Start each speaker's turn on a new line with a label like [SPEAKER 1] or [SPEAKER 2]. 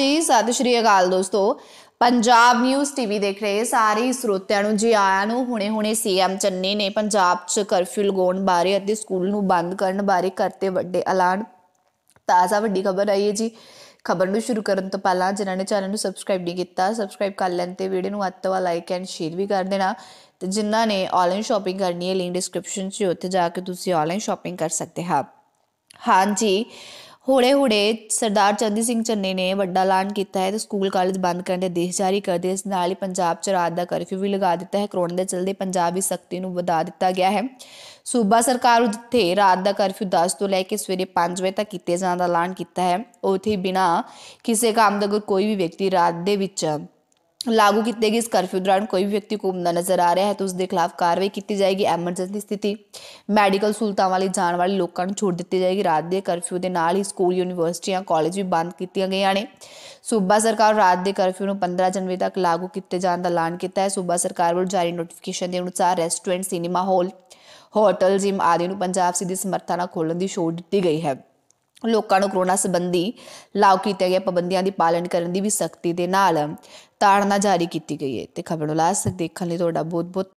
[SPEAKER 1] ਜੀ ਸਤਿ ਸ਼੍ਰੀ ਅਕਾਲ ਦੋਸਤੋ ਪੰਜਾਬ ਨਿਊਜ਼ ਟੀਵੀ ਦੇਖ ਰਹੇ ਸਾਰੇ ਸਰੋਤਿਆਂ ਨੂੰ ਜੀ ਆਇਆਂ ਨੂੰ ਹੁਣੇ-ਹੁਣੇ ਸੀਐਮ ਚੰਨੀ ਨੇ ਪੰਜਾਬ 'ਚ ਕਰਫਿਊ ਲਗਾਉਣ ਬਾਰੇ ਅਤੇ ਸਕੂਲ ਨੂੰ ਬੰਦ ਕਰਨ ਬਾਰੇ ਕਰਤੇ ਵੱਡੇ ਐਲਾਨ ਤਾਜ਼ਾ ਵੱਡੀ ਖਬਰ ਆਈ ਹੈ ਜੀ ਖਬਰ ਨੂੰ ਸ਼ੁਰੂ ਕਰਨ ਤੋਂ ਪਹਿਲਾਂ ਜਿਨ੍ਹਾਂ ਨੇ ਚੈਨਲ ਨੂੰ ਸਬਸਕ੍ਰਾਈਬ ਨਹੀਂ ਕੀਤਾ ਸਬਸਕ੍ਰਾਈਬ ਕਰ ਲੈਣ ਤੇ ਵੀਡੀਓ ਨੂੰ ਅੱਤ ਵਾਲਾ ਲਾਈਕ ਐਂਡ ਸ਼ੇਅਰ ਵੀ ਕਰ ਦੇਣਾ ਤੇ ਜਿਨ੍ਹਾਂ ਨੇ ਆਨਲਾਈਨ ਸ਼ਾਪਿੰਗ ਕਰਨੀ ਹੈ ਲਿੰਕ ਡਿਸਕ੍ਰਿਪਸ਼ਨ 'ਚ ਉੱਥੇ ਜਾ ਕੇ ਤੁਸੀਂ ਆਨਲਾਈਨ ਸ਼ਾਪਿੰਗ ਕਰ ਸਕਦੇ ਹਾਂ ਹਾਂਜੀ ਹੋੜੇ ਹੋੜੇ ਸਰਦਾਰ ਚੰਦੀ ਸਿੰਘ ਚੰਨੇ ਨੇ ਵੱਡਾ ਐਲਾਨ ਕੀਤਾ ਹੈ ਤੇ ਸਕੂਲ ਕਾਲਜ ਬੰਦ ਕਰਨ ਦੇ ਦੇਸ਼ ਜਾਰੀ ਕਰ ਦਿੱਤੇ ਇਸ ਨਾਲ ਹੀ ਪੰਜਾਬ 'ਚ ਰਾਤ ਦਾ ਕਰਫਿਊ ਵੀ ਲਗਾ ਦਿੱਤਾ ਹੈ ਕਰੋਨਾ ਦੇ ਚਲਦੇ ਪੰਜਾਬ ਵਿੱਚ ਸਖਤੀ ਨੂੰ ਵਧਾ ਦਿੱਤਾ ਗਿਆ ਹੈ ਸੂਬਾ ਸਰਕਾਰ ਉੱਤੇ ਰਾਤ ਦਾ ਕਰਫਿਊ 10 ਤੋਂ ਲੈ ਕੇ ਸਵੇਰੇ 5 ਵਜੇ ਤੱਕ ਕੀਤੇ ਜਾਣ ਦਾ ਐਲਾਨ ਕੀਤਾ ਹੈ ਉਥੇ ਬਿਨਾ ਕਿਸੇ ਕੰਮ ਦਾ ਕੋਈ ਵੀ ਵਿਅਕਤੀ ਰਾਤ ਦੇ ਵਿੱਚ ਲਾਗੂ ਕੀਤੇ ਗਏ ਇਸ ਕਰਫਿਊ ਦੌਰਾਨ ਕੋਈ ਵੀ ਵਿਅਕਤੀ ਘੁੰਮਦਾ ਨਜ਼ਰ ਆ ਰਿਹਾ ਹੈ ਤਾਂ ਉਸ ਦੇ ਖਿਲਾਫ ਕਾਰਵਾਈ ਕੀਤੀ ਜਾਏਗੀ ਐਮਰਜੈਂਸੀ ਸਥਿਤੀ ਮੈਡੀਕਲ ਸਹੂਲਤਾਂ ਵਾਲੇ ਜਾਣ ਵਾਲੇ ਲੋਕਾਂ ਨੂੰ ਛੋੜ ਦਿੱਤੀ ਜਾਏਗੀ ਰਾਤ ਦੇ ਕਰਫਿਊ ਦੇ ਨਾਲ ਹੀ ਸਕੂਲ ਯੂਨੀਵਰਸਿਟੀਆਂ ਕਾਲਜ ਵੀ ਬੰਦ ਕੀਤੀਆਂ ਗਈਆਂ ਨੇ ਸੂਬਾ ਸਰਕਾਰ ਰਾਤ ਦੇ ਕਰਫਿਊ ਨੂੰ 15 ਜਨਵਰੀ ਤੱਕ ਲਾਗੂ ਕੀਤੇ ਜਾਣ ਦਾ ਐਲਾਨ ਕੀਤਾ ਹੈ ਸੂਬਾ ਸਰਕਾਰ ਵੱਲੋਂ ਜਾਰੀ ਨੋਟੀਫਿਕੇਸ਼ਨ ਦੇ ਅਨੁਸਾਰ restaurant cinema hall hotel gym ਆਦਿ ਨੂੰ ਪੰਜਾਬ ਸਿੱਧੀ ਸਮਰਥਾ ਨਾਲ ਖੋਲਣ ਦੀ ਛੋਟ ਦਿੱਤੀ ਗਈ ਹੈ ਲੋਕਾਂ ਨੂੰ ਕਰੋਨਾ ਸੰਬੰਧੀ ਲਾਗੂ ਕੀਤੇ ਗਏ ਪਾਬੰਦੀਆਂ ਦੀ ਪਾਲਣ ਕਰਨ ਦੀ ਵੀ ਸਖਤੀ ਦੇ ਨਾਲ ਤਾੜਨਾ ਜਾਰੀ ਕੀਤੀ ਗਈ ਹੈ ਤੇ ਖਬਰ ਨੂੰ ਲਾਸਕ ਦੇਖਣ ਲਈ ਤੁਹਾਡਾ ਬਹੁਤ ਬਹੁਤ